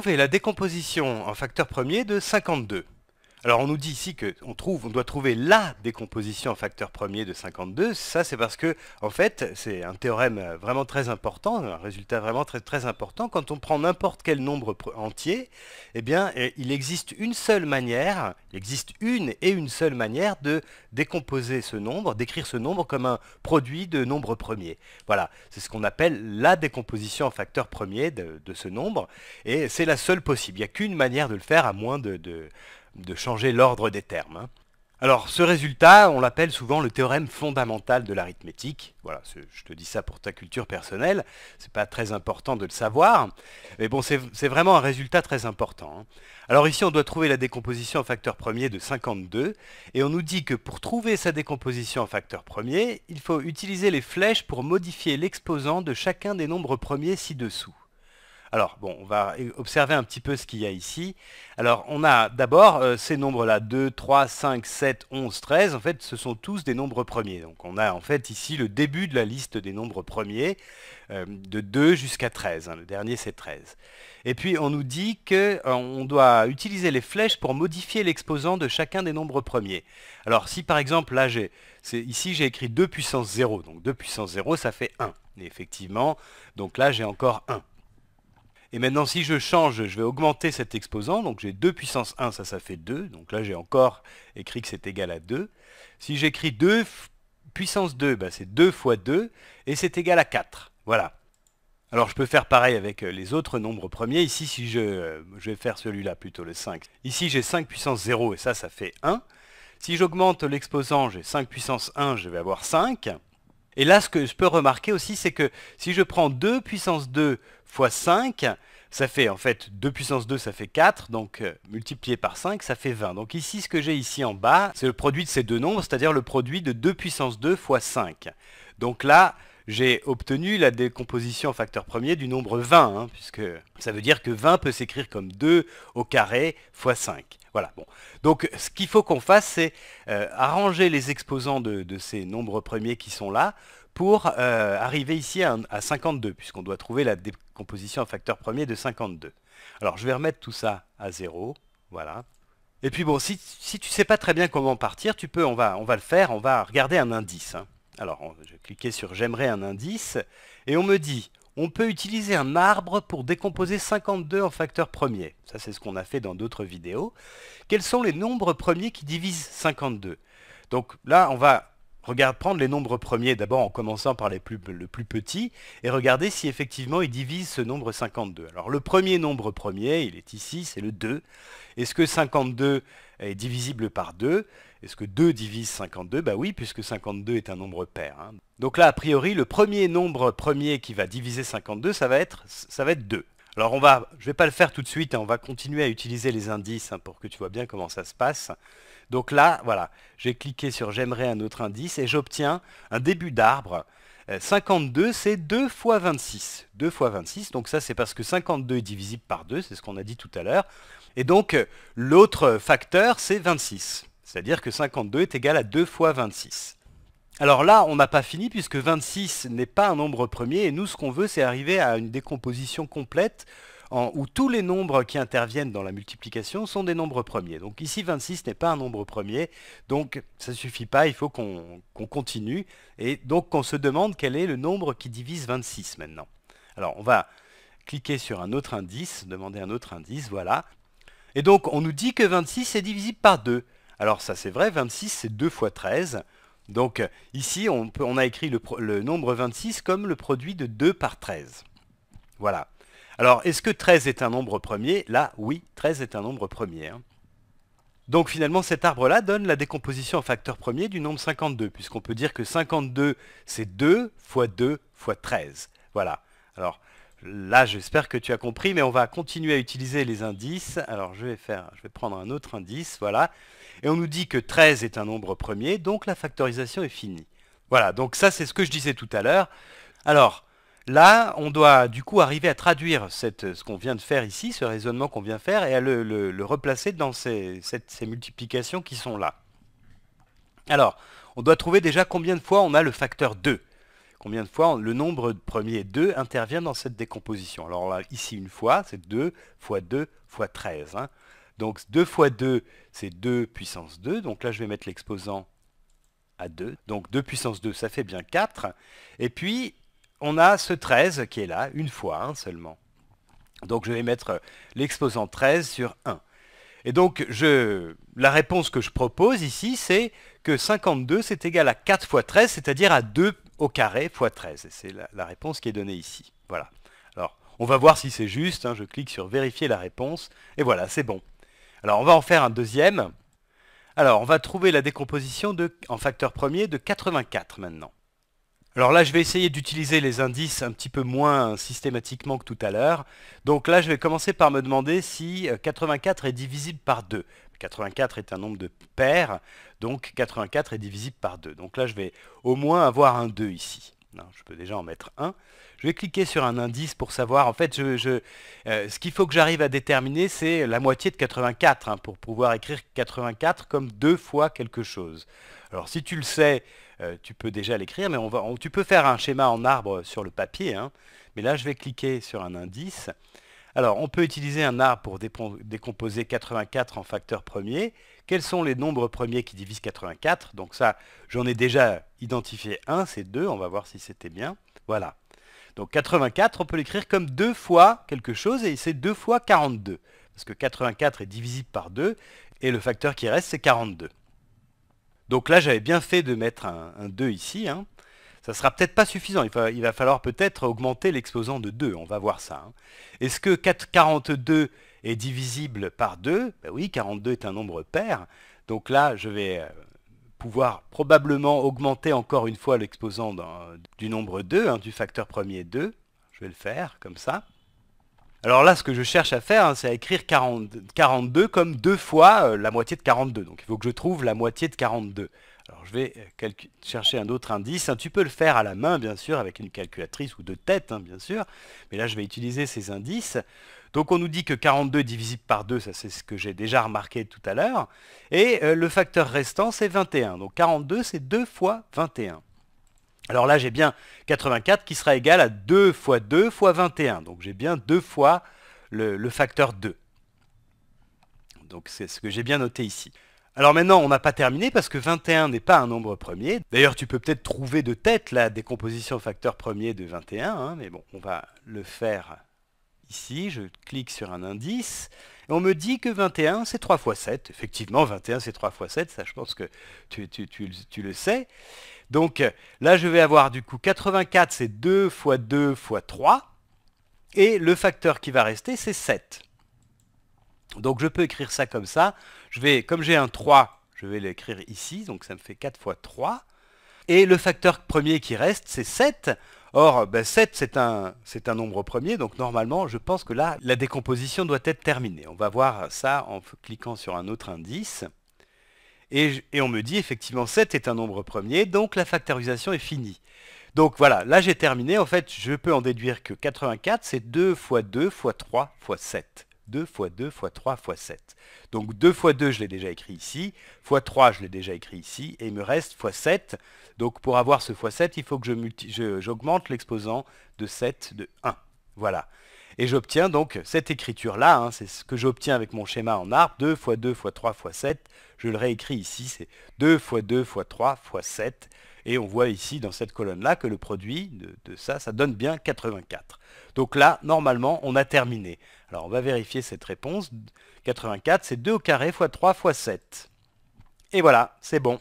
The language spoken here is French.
trouver la décomposition en facteur premier de 52. Alors on nous dit ici qu'on trouve, on doit trouver la décomposition en facteur premier de 52. Ça c'est parce que en fait c'est un théorème euh, vraiment très important, un résultat vraiment très très important. Quand on prend n'importe quel nombre entier, eh bien euh, il existe une seule manière, il existe une et une seule manière de décomposer ce nombre, d'écrire ce nombre comme un produit de nombres premiers. Voilà, c'est ce qu'on appelle la décomposition en facteur premier de, ce nombre, et c'est la seule possible. Il n'y a qu'une manière de le faire à moins de de changer l'ordre des termes. Hein. Alors ce résultat, on l'appelle souvent le théorème fondamental de l'arithmétique. Voilà, je te dis ça pour ta culture personnelle, c'est pas très important de le savoir, mais bon, c'est vraiment un résultat très important. Hein. Alors ici, on doit trouver la décomposition en facteur premier de 52, et on nous dit que pour trouver sa décomposition en facteur premier, il faut utiliser les flèches pour modifier l'exposant de chacun des nombres premiers ci-dessous. Alors, bon, on va observer un petit peu ce qu'il y a ici. Alors, on a d'abord euh, ces nombres-là, 2, 3, 5, 7, 11, 13. En fait, ce sont tous des nombres premiers. Donc, on a en fait ici le début de la liste des nombres premiers, euh, de 2 jusqu'à 13. Hein. Le dernier, c'est 13. Et puis, on nous dit qu'on euh, doit utiliser les flèches pour modifier l'exposant de chacun des nombres premiers. Alors, si par exemple, là, ici, j'ai écrit 2 puissance 0. Donc, 2 puissance 0, ça fait 1. Et effectivement, donc là, j'ai encore 1. Et maintenant, si je change, je vais augmenter cet exposant. Donc j'ai 2 puissance 1, ça, ça fait 2. Donc là, j'ai encore écrit que c'est égal à 2. Si j'écris 2 puissance 2, bah, c'est 2 fois 2, et c'est égal à 4. Voilà. Alors je peux faire pareil avec euh, les autres nombres premiers. Ici, si je, euh, je vais faire celui-là, plutôt le 5. Ici, j'ai 5 puissance 0, et ça, ça fait 1. Si j'augmente l'exposant, j'ai 5 puissance 1, je vais avoir 5. Et là, ce que je peux remarquer aussi, c'est que si je prends 2 puissance 2 fois 5, ça fait en fait 2 puissance 2, ça fait 4, donc euh, multiplié par 5, ça fait 20. Donc ici, ce que j'ai ici en bas, c'est le produit de ces deux nombres, c'est-à-dire le produit de 2 puissance 2 fois 5. Donc là, j'ai obtenu la décomposition en facteur premier du nombre 20, hein, puisque ça veut dire que 20 peut s'écrire comme 2 au carré fois 5. Voilà, bon. Donc ce qu'il faut qu'on fasse, c'est euh, arranger les exposants de ces nombres premiers qui sont là pour euh, arriver ici à, 52, puisqu'on doit trouver la décomposition en facteur premier de 52. Alors je vais remettre tout ça à 0, voilà. Et puis bon, si, tu ne sais pas très bien comment partir, tu peux, on va, on va le faire, on va regarder un indice. Hein. Alors je vais cliquer sur « J'aimerais un indice » et on me dit « On peut utiliser un arbre pour décomposer 52 en facteur premier. » Ça c'est ce qu'on a fait dans d'autres vidéos. Quels sont les nombres premiers qui divisent 52 Donc là, on va Regarde, prendre les nombres premiers d'abord en commençant par les plus, le plus petit et regarder si effectivement il divise ce nombre 52. Alors le premier nombre premier, il est ici, c'est le 2. Est-ce que 52 est divisible par 2 Est-ce que 2 divise 52 Bah oui, puisque 52 est un nombre pair. Hein. Donc là, a priori, le premier nombre premier qui va diviser 52, ça va être, ça va être 2. Alors on va, je ne vais pas le faire tout de suite, hein, on va continuer à utiliser les indices hein, pour que tu vois bien comment ça se passe. Donc là, voilà, j'ai cliqué sur j'aimerais un autre indice et j'obtiens un début d'arbre. 52, euh, c'est 2 fois 26. 2 fois 26, donc ça c'est parce que 52 est divisible par 2, c'est ce qu'on a dit tout à l'heure. Et donc euh, l'autre facteur, c'est 26. C'est-à-dire que 52 est égal à 2 fois 26. Alors là, on n'a pas fini puisque 26 n'est pas un nombre premier et nous, ce qu'on veut, c'est arriver à une décomposition complète où tous les nombres qui interviennent dans la multiplication sont des nombres premiers. Donc ici, 26 n'est pas un nombre premier, donc ça ne suffit pas, il faut qu'on continue. Et donc on se demande quel est le nombre qui divise 26 maintenant. Alors on va cliquer sur un autre indice, demander un autre indice, voilà. Et donc on nous dit que 26 est divisible par 2. Alors ça c'est vrai, 26 c'est 2 fois 13. Donc euh, ici, on, a écrit le, nombre 26 comme le produit de 2 par 13. Voilà. Alors, est-ce que 13 est un nombre premier Là, oui, 13 est un nombre premier. Hein. Donc finalement, cet arbre-là donne la décomposition en facteur premier du nombre 52, puisqu'on peut dire que 52, c'est 2 fois 2 fois 13. Voilà. Alors là, j'espère que tu as compris, mais on va continuer à utiliser les indices. Alors je vais, faire, je vais prendre un autre indice, voilà. Et on nous dit que 13 est un nombre premier, donc la factorisation est finie. Voilà, donc ça c'est ce que je disais tout à l'heure. Alors, là, on doit du coup arriver à traduire ce qu'on vient de faire ici, ce raisonnement qu'on vient de faire, et à le, replacer dans ces, multiplications qui sont là. Alors, on doit trouver déjà combien de fois on a le facteur 2. Combien de fois le nombre premier 2 intervient dans cette décomposition. Alors là, ici une fois, c'est 2 fois 2 fois 13. Donc 2 fois 2, c'est 2 puissance 2. Donc là, je vais mettre l'exposant à 2. Donc 2 puissance 2, ça fait bien 4. Et puis, on a ce 13 qui est là, une fois hein, seulement. Donc je vais mettre l'exposant 13 sur 1. Et donc, je, la réponse que je propose ici, c'est que 52, c'est égal à 4 fois 13, c'est-à-dire à 2 au carré fois 13. C'est la, réponse qui est donnée ici. Voilà. Alors, on va voir si c'est juste. Hein. Je clique sur « Vérifier la réponse ». Et voilà, c'est bon. Alors on va en faire un deuxième. Alors on va trouver la décomposition en facteur premier de 84 maintenant. Alors là je vais essayer d'utiliser les indices un petit peu moins systématiquement que tout à l'heure. Donc là je vais commencer par me demander si 84 euh, est divisible par 2. 84 est un nombre de paires, donc 84 est divisible par 2. Donc là je vais au moins avoir un 2 ici. Non, je peux déjà en mettre un. Je vais cliquer sur un indice pour savoir. En fait, euh, ce qu'il faut que j'arrive à déterminer, c'est la moitié de 84, hein, pour pouvoir écrire 84 comme deux fois quelque chose. Alors si tu le sais, euh, tu peux déjà l'écrire, mais tu peux faire un schéma en arbre sur le papier. Hein. mais là, je vais cliquer sur un indice. Alors, on peut utiliser un arbre pour décomposer 84 en facteurs premiers. Quels sont les nombres premiers qui divisent 84 Donc ça, j'en ai déjà identifié un, c'est 2, on va voir si c'était bien. Voilà. Donc 84, on peut l'écrire comme 2 fois quelque chose, et c'est 2 fois 42. Parce que 84 est divisible par 2, et le facteur qui reste, c'est 42. Donc là, j'avais bien fait de mettre un, 2 ici. Hein. Ça ne sera peut-être pas suffisant. Il va, falloir peut-être augmenter l'exposant de 2. On va voir ça. Hein. Est-ce que 4, 42 est divisible par 2, ben oui, 42 est un nombre pair, donc là, je vais euh, pouvoir probablement augmenter encore une fois l'exposant du nombre 2, hein, du facteur premier 2. Je vais le faire comme ça. Alors là, ce que je cherche à faire, hein, c'est à écrire 42 comme deux fois euh, la moitié de 42. Donc il faut que je trouve la moitié de 42. Alors je vais euh, chercher un autre indice. Hein, tu peux le faire à la main, bien sûr, avec une calculatrice ou deux têtes, bien sûr. Mais là, je vais utiliser ces indices donc on nous dit que 42 divisible par 2, ça c'est ce que j'ai déjà remarqué tout à l'heure. Et euh, le facteur restant, c'est 21. Donc 42, c'est 2 fois 21. Alors là, j'ai bien 84 qui sera égal à 2 fois 2 fois 21. Donc j'ai bien 2 fois le, facteur 2. Donc c'est ce que j'ai bien noté ici. Alors maintenant, on n'a pas terminé parce que 21 n'est pas un nombre premier. D'ailleurs, tu peux peut-être trouver de tête la décomposition facteur premier de 21, hein, mais bon, on va le faire Ici, je clique sur un indice, on me dit que 21, c'est 3 fois 7. Effectivement, 21, c'est 3 fois 7, ça je pense que tu, le sais. Donc là, je vais avoir du coup 84, c'est 2 fois 2 fois 3, et le facteur qui va rester, c'est 7. Donc je peux écrire ça comme ça. Je vais, comme j'ai un 3, je vais l'écrire ici, donc ça me fait 4 fois 3. Et le facteur premier qui reste, c'est 7. Or, 7, ben, c'est un, nombre premier, donc normalement, je pense que là, la décomposition doit être terminée. On va voir ça en cliquant sur un autre indice. Et, et on me dit, effectivement, 7 est un nombre premier, donc la factorisation est finie. Donc voilà, là j'ai terminé. En fait, je peux en déduire que 84, c'est 2 fois 2 fois 3 fois 7. 2 fois 2 fois 3 fois 7. Donc 2 x 2, je l'ai déjà écrit ici, fois 3, je l'ai déjà écrit ici, et il me reste x 7. Donc pour avoir ce fois 7, il faut que j'augmente l'exposant de 7 de 1. Voilà. Et j'obtiens donc cette écriture-là, hein, c'est ce que j'obtiens avec mon schéma en arbre, 2 fois 2 fois 3 x 7, je le réécris ici, c'est 2 x 2 fois 3 x 7, et on voit ici dans cette colonne-là que le produit de, ça, ça donne bien 84. Donc là, normalement, on a terminé. Alors on va vérifier cette réponse. 84, c'est 2 au carré fois 3 fois 7. Et voilà, c'est bon.